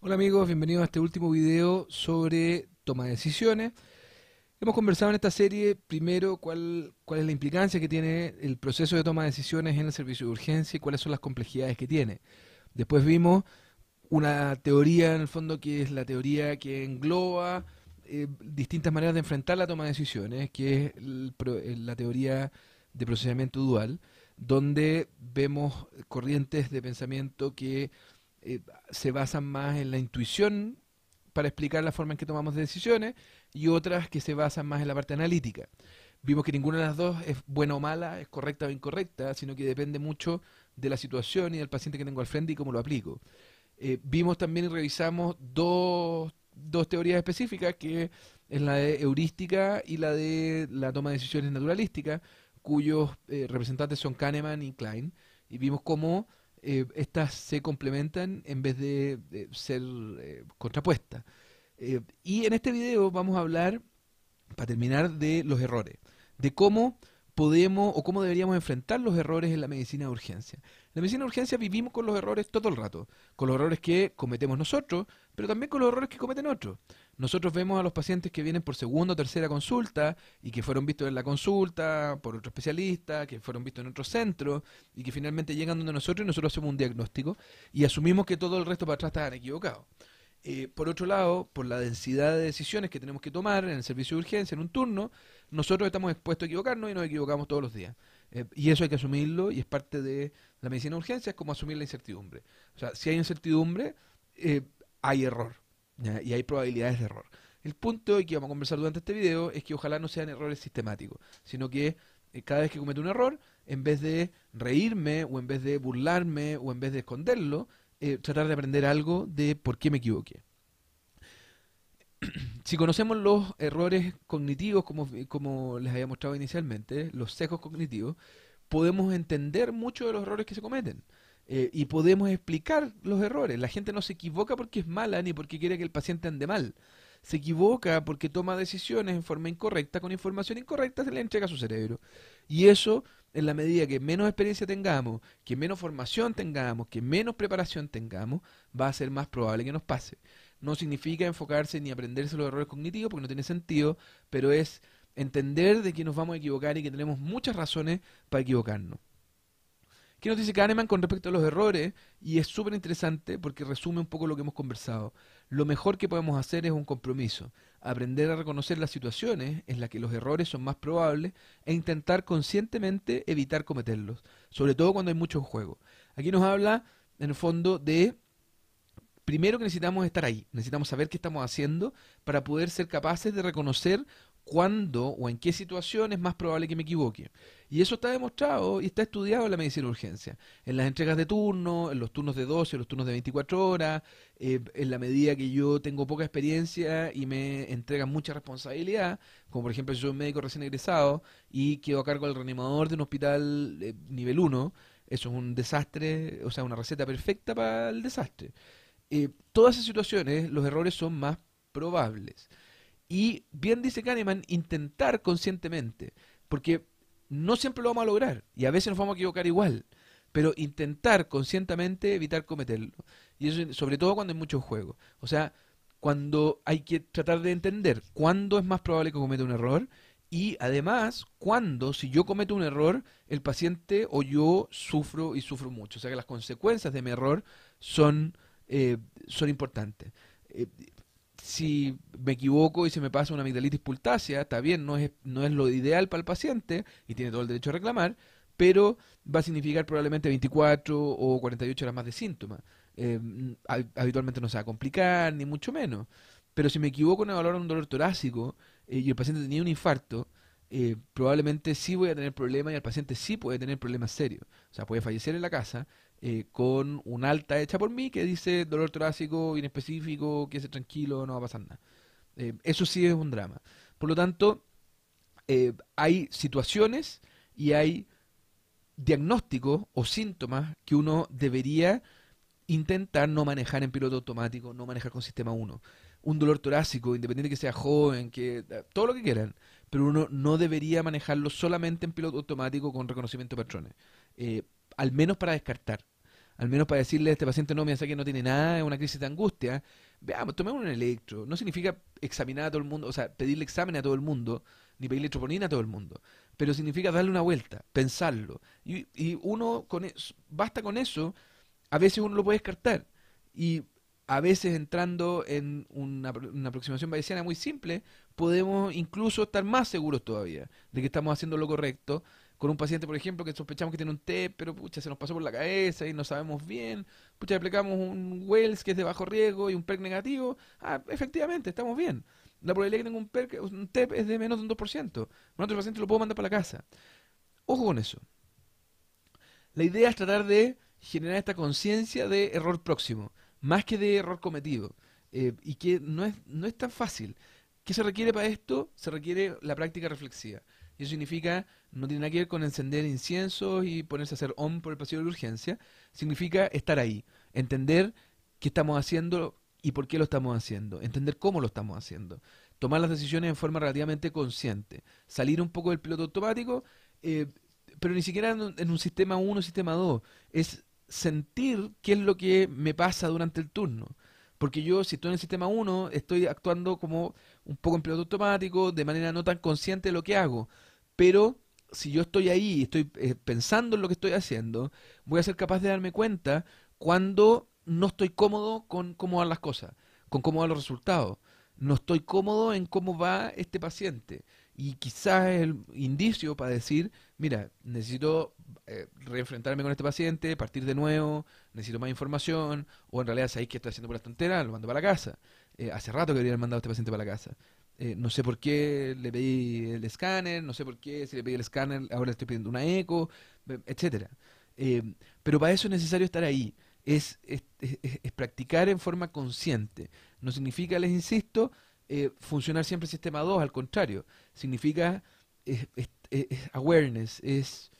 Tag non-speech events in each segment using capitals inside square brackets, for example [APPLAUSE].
Hola amigos, bienvenidos a este último video sobre toma de decisiones. Hemos conversado en esta serie primero cuál, cuál es la implicancia que tiene el proceso de toma de decisiones en el servicio de urgencia y cuáles son las complejidades que tiene. Después vimos una teoría en el fondo que es la teoría que engloba eh, distintas maneras de enfrentar la toma de decisiones, que es la teoría de procesamiento dual, donde vemos corrientes de pensamiento que eh, se basan más en la intuición para explicar la forma en que tomamos decisiones y otras que se basan más en la parte analítica. Vimos que ninguna de las dos es buena o mala, es correcta o incorrecta, sino que depende mucho de la situación y del paciente que tengo al frente y cómo lo aplico. Eh, vimos también y revisamos dos, teorías específicas, que es la de heurística y la de la toma de decisiones naturalística, cuyos eh, representantes son Kahneman y Klein, y vimos cómo eh, estas se complementan en vez de, ser eh, contrapuestas. Eh, y en este video vamos a hablar, para terminar, de los errores, de cómo podemos o cómo deberíamos enfrentar los errores en la medicina de urgencia. En la medicina de urgencia vivimos con los errores todo el rato, con los errores que cometemos nosotros, pero también con los errores que cometen otros. Nosotros vemos a los pacientes que vienen por segunda o tercera consulta y que fueron vistos en la consulta por otro especialista, que fueron vistos en otro centro y que finalmente llegan donde nosotros y nosotros hacemos un diagnóstico y asumimos que todo el resto para atrás está equivocado. Eh, por otro lado, por la densidad de decisiones que tenemos que tomar en el servicio de urgencia, en un turno, nosotros estamos expuestos a equivocarnos y nos equivocamos todos los días. Eh, y eso hay que asumirlo y es parte de la medicina de urgencia, es como asumir la incertidumbre. O sea, si hay incertidumbre, eh, hay error y hay probabilidades de error. El punto, que vamos a conversar durante este video, es que ojalá no sean errores sistemáticos, sino que eh, cada vez que cometo un error, en vez de reírme, o en vez de burlarme, o en vez de esconderlo, eh, tratar de aprender algo de por qué me equivoqué. [CLEARS THROAT] si conocemos los errores cognitivos, como, les había mostrado inicialmente, los sesgos cognitivos, podemos entender mucho de los errores que se cometen. Eh, y podemos explicar los errores. La gente no se equivoca porque es mala ni porque quiere que el paciente ande mal. Se equivoca porque toma decisiones en forma incorrecta, con información incorrecta se le entrega a su cerebro. Y eso, en la medida que menos experiencia tengamos, que menos formación tengamos, que menos preparación tengamos, va a ser más probable que nos pase. No significa enfocarse ni aprenderse los errores cognitivos porque no tiene sentido, pero es entender de que nos vamos a equivocar y que tenemos muchas razones para equivocarnos. ¿Qué nos dice Kahneman con respecto a los errores? Y es súper interesante porque resume un poco lo que hemos conversado. Lo mejor que podemos hacer es un compromiso, aprender a reconocer las situaciones en las que los errores son más probables e intentar conscientemente evitar cometerlos, sobre todo cuando hay mucho juego. Aquí nos habla, en el fondo, de primero que necesitamos estar ahí, necesitamos saber qué estamos haciendo para poder ser capaces de reconocer cuándo o en qué situación es más probable que me equivoque. Y eso está demostrado y está estudiado en la medicina de urgencia. En las entregas de turno, en los turnos de 12, en los turnos de 24 horas, eh, en la medida que yo tengo poca experiencia y me entregan mucha responsabilidad, como por ejemplo yo soy un médico recién egresado y quedo a cargo del reanimador de un hospital eh, nivel 1, eso es un desastre, o sea, una receta perfecta para el desastre. Eh, todas esas situaciones los errores son más probables. Y bien dice Kahneman, intentar conscientemente, porque no siempre lo vamos a lograr y a veces nos vamos a equivocar igual, pero intentar conscientemente evitar cometerlo. Y eso sobre todo cuando hay mucho juego. O sea, cuando hay que tratar de entender cuándo es más probable que cometa un error y además cuándo, si yo cometo un error, el paciente o yo sufro y sufro mucho. O sea que las consecuencias de mi error son, eh, son importantes. Eh, si me equivoco y se me pasa una amigdalitis pultácea, está bien, no es, no es lo ideal para el paciente y tiene todo el derecho a reclamar, pero va a significar probablemente 24 o 48 horas más de síntomas. Em, habitualmente no se va a complicar, ni mucho menos. Pero si me equivoco en evaluar un dolor torácico eh, y el paciente tenía un infarto, eh, probablemente sí voy a tener problemas y el paciente sí puede tener problemas serios. O sea, puede fallecer en la casa eh, con un alta hecha por mí que dice dolor torácico inespecífico que se tranquilo, no va a pasar nada. Eh, eso sí es un drama. Por lo tanto, eh, hay situaciones y hay diagnósticos o síntomas que uno debería intentar no manejar en piloto automático, no manejar con sistema 1. Un dolor torácico, independiente que sea joven, que todo lo que quieran, pero uno no debería manejarlo solamente en piloto automático con reconocimiento de patrones, al menos para descartar al menos para decirle a este paciente, no, me hace que no tiene nada, es una crisis de angustia, veamos, pues, tomemos un electro. No significa examinar a todo el mundo, o sea, pedirle examen a todo el mundo, ni pedirle troponina a todo el mundo, pero significa darle una vuelta, pensarlo. Y, uno, con eso, basta con eso, a veces uno lo puede descartar. Y a veces entrando en una, una aproximación bayesiana muy simple, podemos incluso estar más seguros todavía de que estamos haciendo lo correcto con un paciente, por ejemplo, que sospechamos que tiene un TEP, pero pucha, se nos pasó por la cabeza y no sabemos bien, pucha, aplicamos un Wells que es de bajo riesgo y un PERC negativo, ah, efectivamente, estamos bien. La probabilidad de que tenga un, PERC, un es de menos de un 2%. Con otro paciente lo puedo mandar para la casa. Ojo con eso. La idea es tratar de generar esta conciencia de error próximo, más que de error cometido, eh, y que no es, no es tan fácil. ¿Qué se requiere para esto? Se requiere la práctica reflexiva. Y eso significa no tiene nada que ver con encender inciensos y ponerse a hacer om por el pasillo de urgencia. Significa estar ahí, entender qué estamos haciendo y por qué lo estamos haciendo, entender cómo lo estamos haciendo, tomar las decisiones en forma relativamente consciente, salir un poco del piloto automático, eh, pero ni siquiera en un, sistema 1, sistema 2, es sentir qué es lo que me pasa durante el turno. Porque yo, si estoy en el sistema 1, estoy actuando como un poco en piloto automático, de manera no tan consciente de lo que hago. Pero si yo estoy ahí, y estoy eh, pensando en lo que estoy haciendo, voy a ser capaz de darme cuenta cuando no estoy cómodo con cómo van las cosas, con cómo van los resultados. No estoy cómodo en cómo va este paciente. Y quizás es el indicio para decir, mira, necesito eh, reenfrentarme con este paciente, partir de nuevo, necesito más información, o en realidad sabéis que estoy haciendo por la tontera, lo mando para la casa. Eh, hace rato que debería mandado a este paciente para la casa. Eh, no sé por qué le pedí el escáner, no sé por qué si le pedí el escáner ahora le estoy pidiendo una eco, etcétera. Eh, pero para eso es necesario estar ahí, es, es, practicar en forma consciente. No significa, les insisto, eh, funcionar siempre el sistema 2, al contrario, significa awareness, es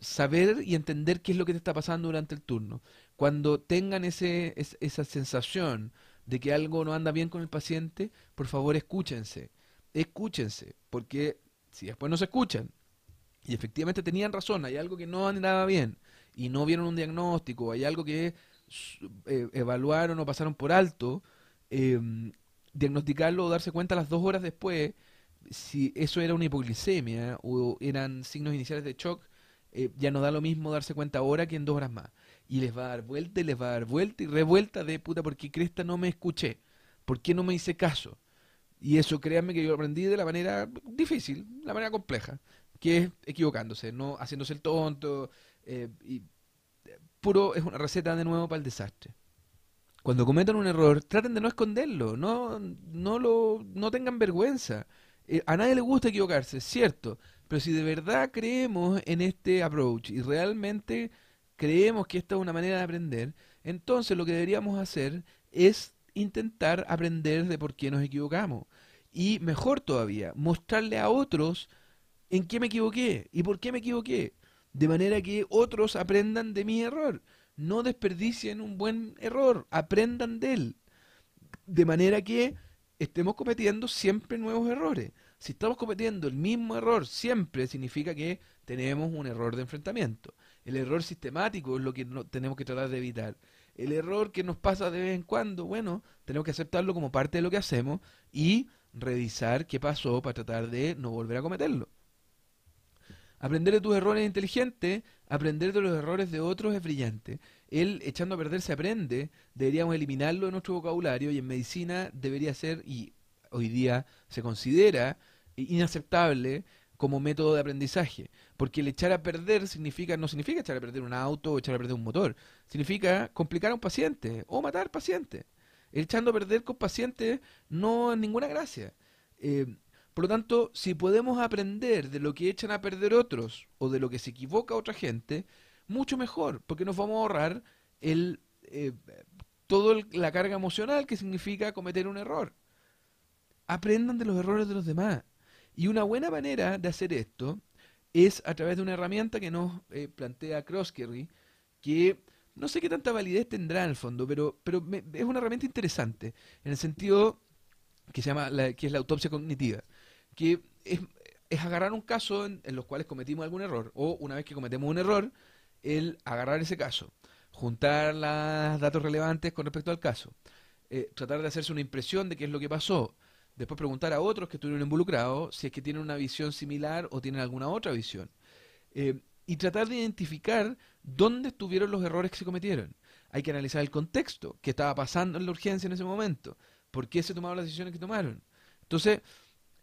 saber y entender qué es lo que te está pasando durante el turno. Cuando tengan ese, esa sensación, de que algo no anda bien con el paciente, por favor escúchense, escúchense, porque si después no se escuchan y efectivamente tenían razón, hay algo que no andaba bien y no vieron un diagnóstico, hay algo que eh, evaluaron o pasaron por alto, em, diagnosticarlo o darse cuenta las dos horas después si eso era una hipoglicemia o eran signos iniciales de shock, eh, ya no da lo mismo darse cuenta ahora que en dos horas más. Y les va a dar vuelta y les va a dar vuelta y revuelta de puta, porque Cresta no me escuché, ¿por qué no me hice caso? Y eso créanme que yo aprendí de la manera difícil, la manera compleja, que es equivocándose, no haciéndose el tonto. Eh, y eh, puro es una receta de nuevo para el desastre. Cuando cometan un error, traten de no esconderlo, no, no, lo, no tengan vergüenza. Eh, a nadie le gusta equivocarse, es cierto, pero si de verdad creemos en este approach y realmente creemos que esta es una manera de aprender, entonces lo que deberíamos hacer es intentar aprender de por qué nos equivocamos. Y mejor todavía, mostrarle a otros en qué me equivoqué y por qué me equivoqué. De manera que otros aprendan de mi error. No desperdicien un buen error, aprendan de él. De manera que estemos cometiendo siempre nuevos errores. Si estamos cometiendo el mismo error siempre, significa que tenemos un error de enfrentamiento. El error sistemático es lo que no, tenemos que tratar de evitar. El error que nos pasa de vez en cuando, bueno, tenemos que aceptarlo como parte de lo que hacemos y revisar qué pasó para tratar de no volver a cometerlo. Aprender de tus errores es inteligente, aprender de los errores de otros es brillante. Él, echando a perder, se aprende, deberíamos eliminarlo de nuestro vocabulario y en medicina debería ser, y hoy día se considera, inaceptable como método de aprendizaje. Porque el echar a perder significa, no significa echar a perder un auto o echar a perder un motor, significa complicar a un paciente o matar paciente. echando a perder con pacientes no es ninguna gracia. Eh, por lo tanto, si podemos aprender de lo que echan a perder otros o de lo que se equivoca otra gente, mucho mejor, porque nos vamos a ahorrar el, eh, toda la carga emocional que significa cometer un error. Aprendan de los errores de los demás. Y una buena manera de hacer esto es a través de una herramienta que nos eh, plantea Crosskerry, que no sé qué tanta validez tendrá en el fondo, pero, es una herramienta interesante, en el sentido que se llama que es la autopsia cognitiva, que es, agarrar un caso en, los cuales cometimos algún error, o una vez que cometemos un error, el agarrar ese caso, juntar los datos relevantes con respecto al caso, eh, tratar de hacerse una impresión de qué es lo que pasó, Después preguntar a otros que estuvieron involucrados si es que tienen una visión similar o tienen alguna otra visión. Eh, y tratar de identificar dónde estuvieron los errores que se cometieron. Hay que analizar el contexto, qué estaba pasando en la urgencia en ese momento, por qué se tomaron las decisiones que tomaron. Entonces,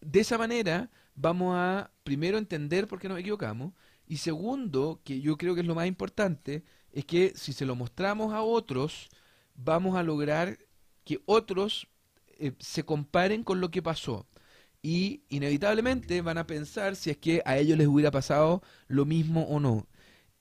de esa manera vamos a primero entender por qué nos equivocamos y segundo, que yo creo que es lo más importante, es que si se lo mostramos a otros, vamos a lograr que otros eh, se comparen con lo que pasó. Y inevitablemente van a pensar si es que a ellos les hubiera pasado lo mismo o no.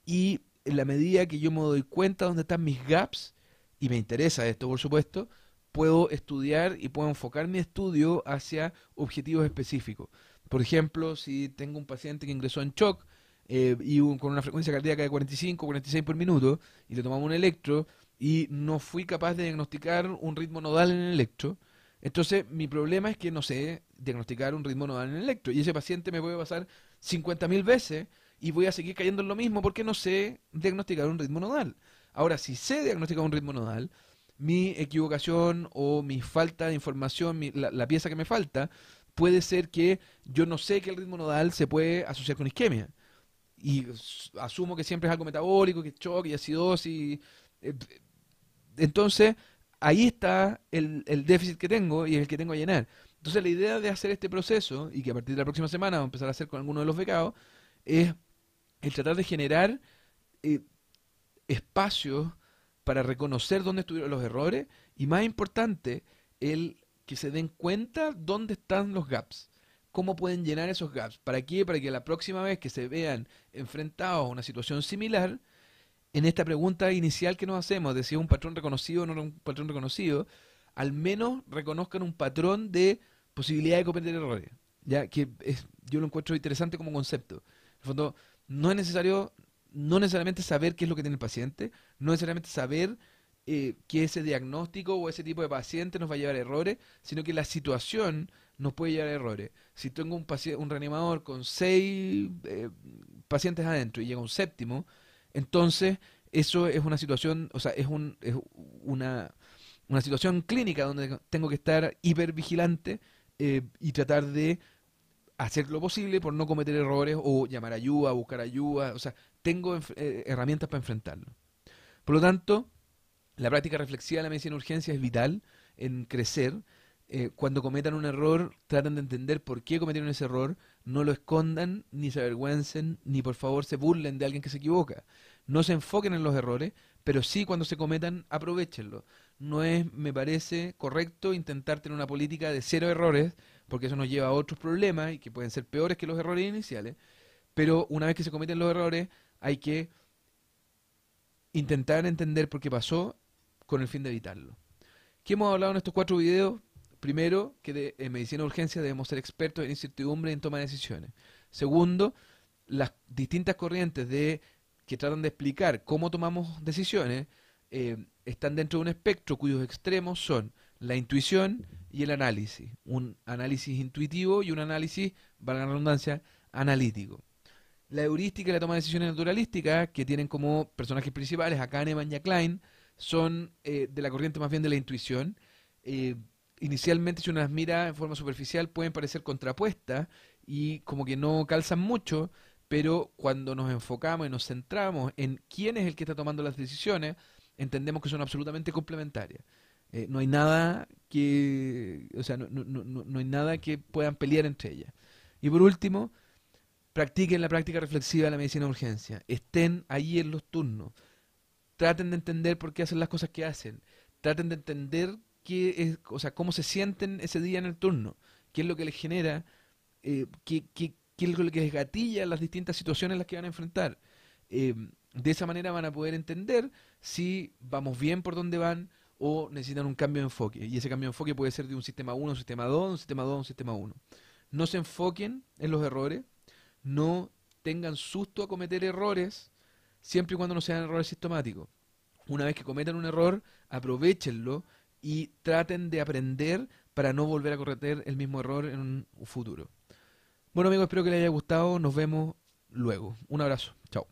Y en la medida que yo me doy cuenta dónde están mis gaps, y me interesa esto por supuesto, puedo estudiar y puedo enfocar mi estudio hacia objetivos específicos. Por ejemplo, si tengo un paciente que ingresó en shock eh, y con una frecuencia cardíaca de 45, 46 por minuto, y le tomamos un electro, y no fui capaz de diagnosticar un ritmo nodal en el electro, entonces, mi problema es que no sé diagnosticar un ritmo nodal en el electro. Y ese paciente me puede pasar 50.000 veces y voy a seguir cayendo en lo mismo porque no sé diagnosticar un ritmo nodal. Ahora, si sé diagnosticar un ritmo nodal, mi equivocación o mi falta de información, la, pieza que me falta, puede ser que yo no sé que el ritmo nodal se puede asociar con isquemia. Y asumo que siempre es algo metabólico, que choque y acidosis. Eh, entonces, ahí está el, déficit que tengo y el que tengo a llenar. Entonces la idea de hacer este proceso, y que a partir de la próxima semana vamos a empezar a hacer con alguno de los becados, es el tratar de generar eh, espacios para reconocer dónde estuvieron los errores y más importante, el que se den cuenta dónde están los gaps. ¿Cómo pueden llenar esos gaps? ¿Para qué? Para que la próxima vez que se vean enfrentados a una situación similar, en esta pregunta inicial que nos hacemos, de si es un patrón reconocido o no un patrón reconocido, al menos reconozcan un patrón de posibilidad de cometer errores, ya que es, yo lo encuentro interesante como concepto. En fondo, no es necesario, no necesariamente saber qué es lo que tiene el paciente, no necesariamente saber eh, que ese diagnóstico o ese tipo de paciente nos va a llevar a errores, sino que la situación nos puede llevar a errores. Si tengo un, un reanimador con seis eh, pacientes adentro y llega un séptimo, entonces, eso es una situación, o sea, es, una, una situación clínica donde tengo que estar hipervigilante eh, y tratar de hacer lo posible por no cometer errores o llamar ayuda, buscar ayuda, o sea, tengo eh, herramientas para enfrentarlo. Por lo tanto, la práctica reflexiva de la medicina de urgencia es vital en crecer. Eh, cuando cometan un error, tratan de entender por qué cometieron ese error, no lo escondan, ni se avergüencen, ni por favor se burlen de alguien que se equivoca. No se enfoquen en los errores, pero sí cuando se cometan, aprovechenlo. No es, me parece, correcto intentar tener una política de cero errores, porque eso nos lleva a otros problemas y que pueden ser peores que los errores iniciales. Pero una vez que se cometen los errores, hay que intentar entender por qué pasó con el fin de evitarlo. ¿Qué hemos hablado en estos cuatro videos? Primero, que en medicina de urgencia debemos ser expertos en incertidumbre y en toma de decisiones. Segundo, las distintas corrientes de que tratan de explicar cómo tomamos decisiones eh, están dentro de un espectro cuyos extremos son la intuición y el análisis. Un análisis intuitivo y un análisis, valga la redundancia, analítico. La heurística y la toma de decisiones naturalística, que tienen como personajes principales a Kahneman y Klein, son eh, de la corriente más bien de la intuición. Eh, inicialmente si uno las mira en forma superficial pueden parecer contrapuestas y como que no calzan mucho, pero cuando nos enfocamos y nos centramos en quién es el que está tomando las decisiones, entendemos que son absolutamente complementarias. Eh, no hay nada que, o sea, no, no, no, no hay nada que puedan pelear entre ellas. Y por último, practiquen la práctica reflexiva de la medicina de urgencia. Estén ahí en los turnos. Traten de entender por qué hacen las cosas que hacen. Traten de entender qué es, cómo se sienten ese día en el turno, qué es lo que les genera, eh, qué, es lo que les gatilla las distintas situaciones en las que van a enfrentar. Em, de esa manera van a poder entender si vamos bien por donde van o necesitan un cambio de enfoque. Y ese cambio de enfoque puede ser de un sistema 1 un sistema 2, un sistema 2 un sistema 1. No se enfoquen en los errores, no tengan susto a cometer errores, siempre y cuando no sean errores sistemáticos. Una vez que cometan un error, aprovechenlo y traten de aprender para no volver a cometer el mismo error en un futuro. Bueno amigos, espero que les haya gustado. Nos vemos luego. Un abrazo. Chao.